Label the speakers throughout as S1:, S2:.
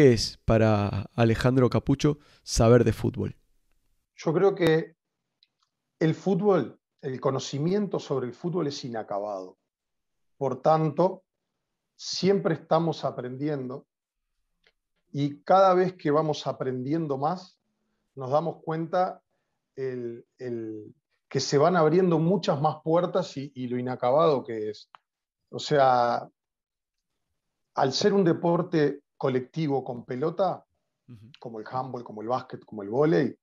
S1: es para Alejandro Capucho saber de fútbol? Yo creo que el fútbol, el conocimiento sobre el fútbol es inacabado. Por tanto, siempre estamos aprendiendo y cada vez que vamos aprendiendo más, nos damos cuenta que se van abriendo muchas más puertas y, y lo inacabado que es. O sea, al ser un deporte colectivo con pelota, como el handball, como el básquet, como el vóley,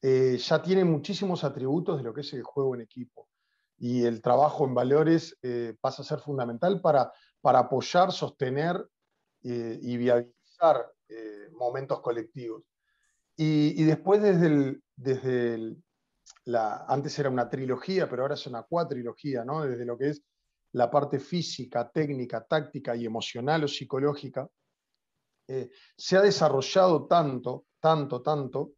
S1: eh, ya tiene muchísimos atributos de lo que es el juego en equipo. Y el trabajo en valores eh, pasa a ser fundamental para, para apoyar, sostener eh, y viabilizar momentos colectivos. Y, después desde, el, desde la, antes era una trilogía, pero ahora es una cuatrilogía, ¿no? desde lo que es la parte física, técnica, táctica y emocional o psicológica, eh, se ha desarrollado tanto, tanto, tanto,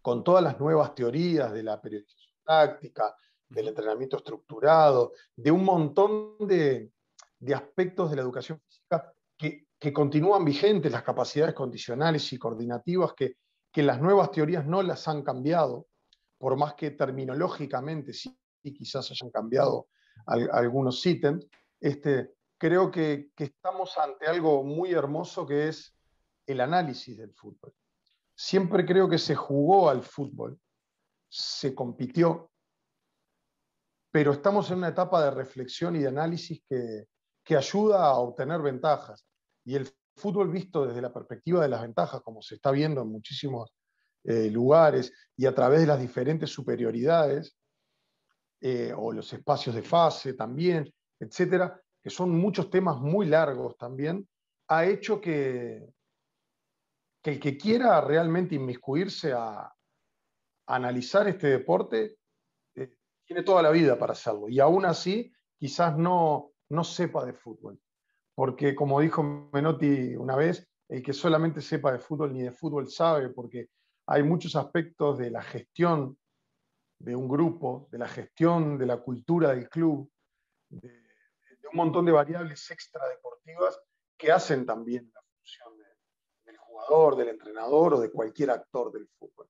S1: con todas las nuevas teorías de la periodización táctica, del entrenamiento estructurado, de un montón de, aspectos de la educación física que, continúan vigentes, las capacidades condicionales y coordinativas que, que las nuevas teorías no las han cambiado, por más que terminológicamente sí quizás hayan cambiado algunos ítems, este, creo que, estamos ante algo muy hermoso que es el análisis del fútbol. Siempre creo que se jugó al fútbol, se compitió, pero estamos en una etapa de reflexión y de análisis que, ayuda a obtener ventajas. Y el fútbol visto desde la perspectiva de las ventajas, como se está viendo en muchísimos eh, lugares y a través de las diferentes superioridades eh, o los espacios de fase también, etcétera, que son muchos temas muy largos también, ha hecho que, el que quiera realmente inmiscuirse a, analizar este deporte, eh, tiene toda la vida para hacerlo. Y aún así, quizás no, no sepa de fútbol. Porque como dijo Menotti una vez, el que solamente sepa de fútbol ni de fútbol sabe, porque hay muchos aspectos de la gestión de un grupo, de la gestión de la cultura del club, de montón de variables extradeportivas que hacen también la función del jugador, del entrenador o de cualquier actor del fútbol.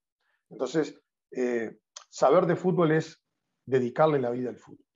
S1: Entonces, eh, saber de fútbol es dedicarle la vida al fútbol.